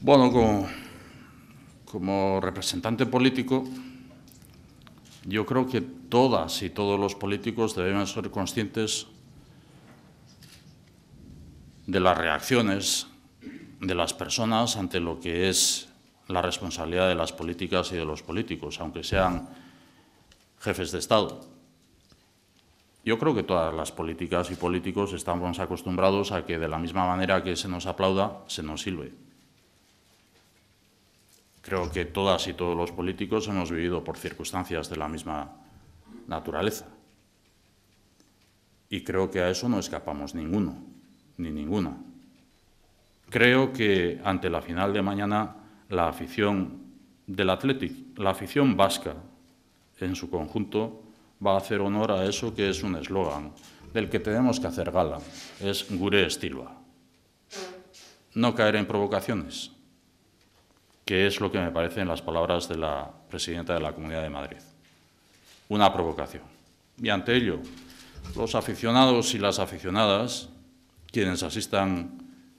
Bueno, como, representante político, yo creo que todas y todos los políticos debemos ser conscientes de las reacciones de las personas ante lo que es la responsabilidad de las políticas y de los políticos, aunque sean jefes de Estado. Yo creo que todas las políticas y políticos estamos acostumbrados a que de la misma manera que se nos aplauda, se nos silbe. Creo que todas y todos los políticos hemos vivido por circunstancias de la misma naturaleza. Y creo que a eso no escapamos ninguno, ni ninguna. Creo que ante la final de mañana la afición del Athletic, la afición vasca en su conjunto, va a hacer honor a eso que es un eslogan del que tenemos que hacer gala, es Gure estilo No caer en provocaciones, que es lo que me parecen las palabras de la presidenta de la Comunidad de Madrid. Una provocación. Y ante ello, los aficionados y las aficionadas, quienes asistan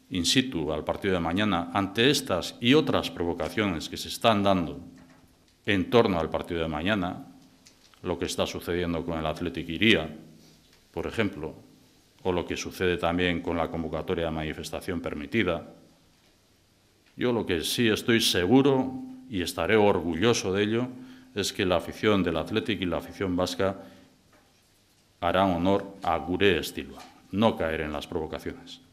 in situ al partido de mañana, ante estas y otras provocaciones que se están dando en torno al partido de mañana, lo que está sucediendo con el Athletic Iría, por ejemplo, o lo que sucede también con la convocatoria de manifestación permitida, yo lo que sí estoy seguro y estaré orgulloso de ello es que la afición del Athletic y la afición vasca harán honor a Gure Estilba, no caer en las provocaciones.